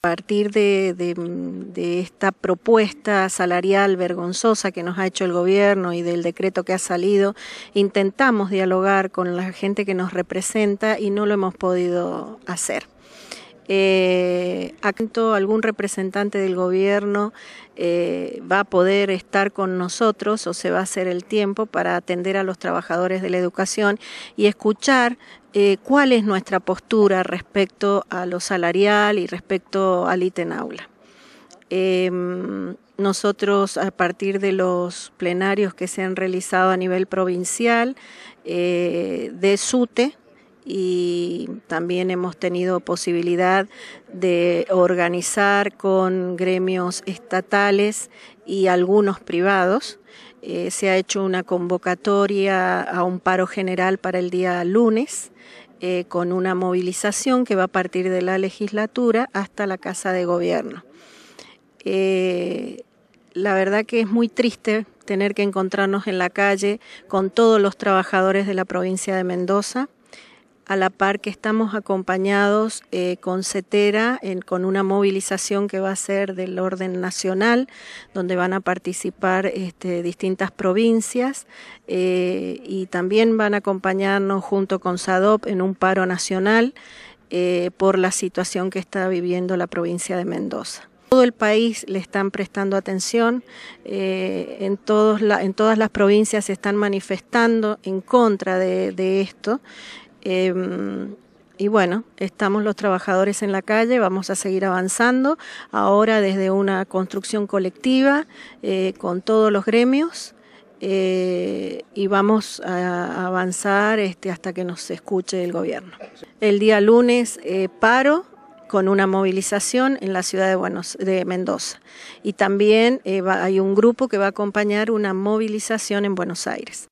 A partir de, esta propuesta salarial vergonzosa que nos ha hecho el gobierno y del decreto que ha salido, intentamos dialogar con la gente que nos representa y no lo hemos podido hacer. Eh, algún representante del gobierno eh, va a poder estar con nosotros o se va a hacer el tiempo para atender a los trabajadores de la educación y escuchar eh, cuál es nuestra postura respecto a lo salarial y respecto al ítem aula. Em, nosotros, a partir de los plenarios que se han realizado a nivel provincial eh, de SUTE, y también hemos tenido posibilidad de organizar con gremios estatales y algunos privados. Eh, se ha hecho una convocatoria a un paro general para el día lunes. Eh, con una movilización que va a partir de la legislatura hasta la Casa de Gobierno. Eh, la verdad que es muy triste tener que encontrarnos en la calle con todos los trabajadores de la provincia de Mendoza a la par que estamos acompañados eh, con CETERA, con una movilización que va a ser del orden nacional, donde van a participar este, distintas provincias eh, y también van a acompañarnos junto con SADOP en un paro nacional eh, por la situación que está viviendo la provincia de Mendoza todo el país le están prestando atención, en, todos en todas las provincias se están manifestando en contra de esto. Em, y bueno, estamos los trabajadores en la calle, vamos a seguir avanzando, ahora desde una construcción colectiva eh, con todos los gremios. Eh, y vamos a avanzar este, hasta que nos escuche el gobierno. El día lunes eh, paro con una movilización en la ciudad de, Buenos, de Mendoza y también hay un grupo que va a acompañar una movilización en Buenos Aires.